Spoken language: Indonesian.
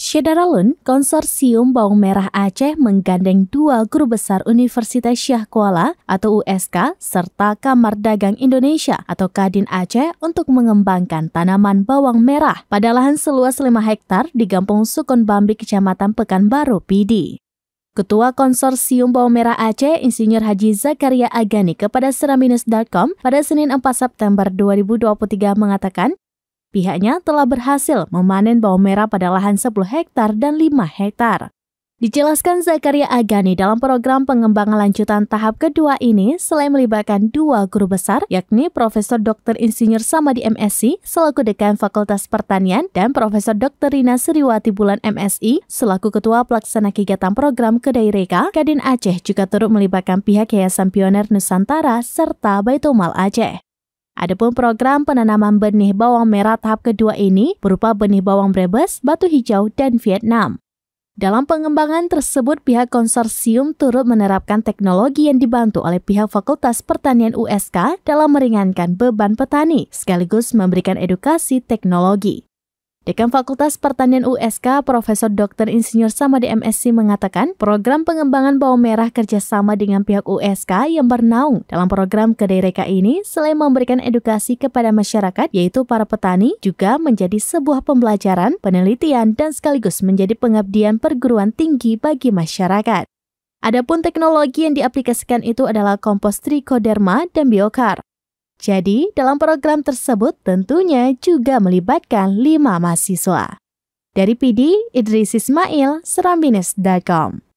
Syedaralun, Konsorsium Bawang Merah Aceh menggandeng dua guru besar Universitas Syah Kuala atau USK serta Kamar Dagang Indonesia atau Kadin Aceh untuk mengembangkan tanaman bawang merah pada lahan seluas 5 hektar di Kampung Sukun Bambi, Kecamatan Pekanbaru, PD. Ketua Konsorsium Bawang Merah Aceh, Insinyur Haji Zakaria Agani kepada seraminus.com pada Senin 4 September 2023 mengatakan, Pihaknya telah berhasil memanen bawang merah pada lahan 10 hektar dan 5 hektar. Dijelaskan Zakaria Agani dalam program pengembangan lanjutan tahap kedua ini selain melibatkan dua guru besar yakni Profesor Dr. Insinyur Samadi M.Si selaku Dekan Fakultas Pertanian dan Profesor Dr. Rina Sriwati Bulan MSI selaku Ketua Pelaksana Kegiatan Program Kedai Reka, Kadin Aceh juga turut melibatkan pihak Yayasan Pioner Nusantara serta Baitumal Mal Aceh. Adapun program penanaman benih bawang merah tahap kedua ini berupa benih bawang Brebes, batu hijau, dan Vietnam. Dalam pengembangan tersebut, pihak konsorsium turut menerapkan teknologi yang dibantu oleh pihak Fakultas Pertanian USK dalam meringankan beban petani, sekaligus memberikan edukasi teknologi. Dekan Fakultas Pertanian USK, Profesor Dr. Insinyur Samadi MSc mengatakan, program pengembangan bawang merah kerjasama dengan pihak USK yang bernaung dalam program Kedai Reka ini selain memberikan edukasi kepada masyarakat, yaitu para petani, juga menjadi sebuah pembelajaran, penelitian, dan sekaligus menjadi pengabdian perguruan tinggi bagi masyarakat. Adapun teknologi yang diaplikasikan itu adalah kompos trikoderma dan biokar. Jadi, dalam program tersebut tentunya juga melibatkan lima mahasiswa. Dari PD, Idris Ismail, Serambines.com.